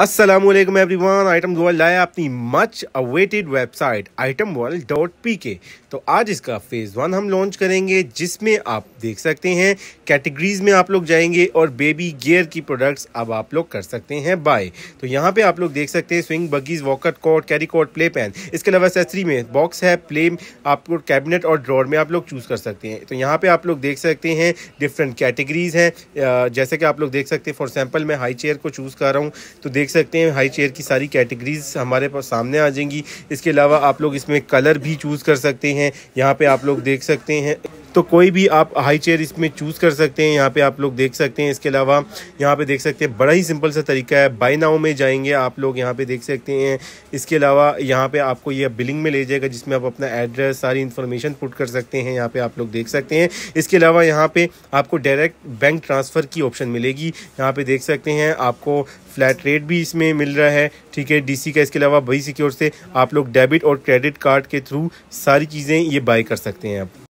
Aslam everyone item world आया अपनी much awaited website item world dot P K तो आज इसका फेज़ वन हम लॉन्च करेंगे जिसमें आप देख सकते हैं कैटेगरीज में आप लोग जाएंगे और बेबी गियर की प्रोडक्ट्स अब आप लोग कर सकते हैं बाय तो यहाँ पे आप लोग देख सकते हैं swing buggies walker cot carry cot play pen इसके अलावा एसेसरी में बॉक्स है प्ले आप लोग कैबिनेट और ड्रॉर में आप लोग चूज़ कर सकते हैं तो यहाँ पर आप लोग देख सकते हैं डिफरेंट कैटेगरीज हैं जैसे कि आप लोग देख सकते हैं फॉर सैम्पल मैं हाई चेयर को चूज़ कर रहा हूँ तो देख देख सकते हैं हाई चेयर की सारी कैटेगरीज हमारे पास सामने आ जाएंगी इसके अलावा आप लोग इसमें कलर भी चूज़ कर सकते हैं यहाँ पे आप लोग देख सकते हैं तो कोई भी आप हाई चेयर इसमें चूज़ कर सकते हैं यहाँ पे आप लोग देख सकते हैं इसके अलावा यहाँ पे देख सकते हैं बड़ा ही सिंपल सा तरीका है बाई नाउ में जाएंगे आप लोग यहाँ पे देख सकते हैं इसके अलावा यहाँ पे आपको ये बिलिंग में ले जाएगा जिसमें आप अपना एड्रेस सारी इन्फॉर्मेशन पुट कर सकते हैं यहाँ पर आप लोग देख सकते हैं इसके अलावा यहाँ पर आपको डायरेक्ट बैंक ट्रांसफ़र की ऑप्शन मिलेगी यहाँ पर देख सकते हैं आपको फ्लैट रेट भी इसमें मिल रहा है ठीक है डीसी का इसके अलावा बड़ी सिक्योर से आप लोग डेबिट और क्रेडिट कार्ड के थ्रू सारी चीज़ें ये बाय कर सकते हैं आप